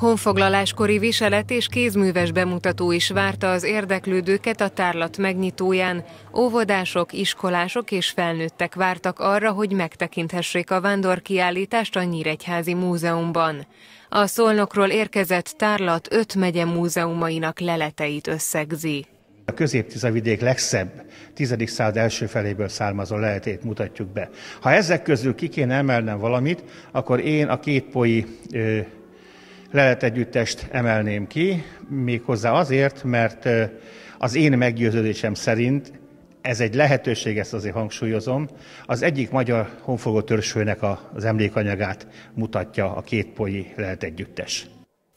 Honfoglaláskori viselet és kézműves bemutató is várta az érdeklődőket a tárlat megnyitóján. Óvodások, iskolások és felnőttek vártak arra, hogy megtekinthessék a vándorkiállítást a Nyíregyházi Múzeumban. A Szolnokról érkezett tárlat öt megye múzeumainak leleteit összegzi. A közép vidék legszebb, 10. század első feléből származó lehetét mutatjuk be. Ha ezek közül ki kéne emelnem valamit, akkor én a kétpoi leletegyüttest emelném ki, méghozzá azért, mert az én meggyőződésem szerint ez egy lehetőség, ezt azért hangsúlyozom, az egyik magyar honfogó törzsőnek az emlékanyagát mutatja a két polyi lehet együttes.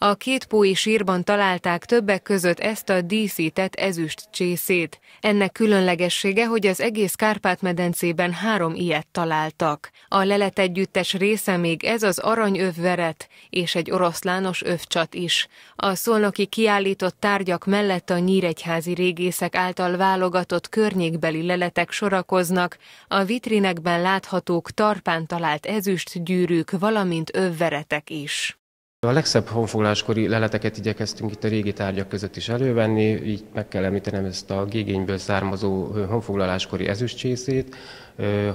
A két pói sírban találták többek között ezt a díszített ezüst csészét. Ennek különlegessége, hogy az egész Kárpát-medencében három ilyet találtak. A lelet együttes része még ez az aranyövveret és egy oroszlános övcsat is. A szolnoki kiállított tárgyak mellett a nyíregyházi régészek által válogatott környékbeli leletek sorakoznak, a vitrinekben láthatók tarpán talált ezüst gyűrűk, valamint övveretek is. A legszebb honfoglaláskori leleteket igyekeztünk itt a régi tárgyak között is elővenni, így meg kell említenem ezt a gégényből származó honfoglaláskori ezüstcsészét,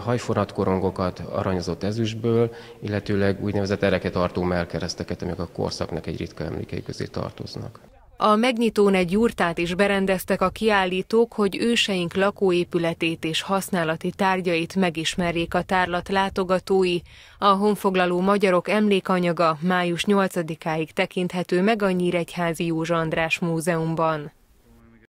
hajforat korongokat aranyozott ezüstből, illetőleg úgynevezett ereketartó melkereszteket, amik a korszaknak egy ritka emlékei közé tartoznak. A megnyitón egy jurtát is berendeztek a kiállítók, hogy őseink lakóépületét és használati tárgyait megismerjék a tárlat látogatói. A honfoglaló magyarok emlékanyaga május 8-áig tekinthető meg a Nyíregyházi Józsa András Múzeumban.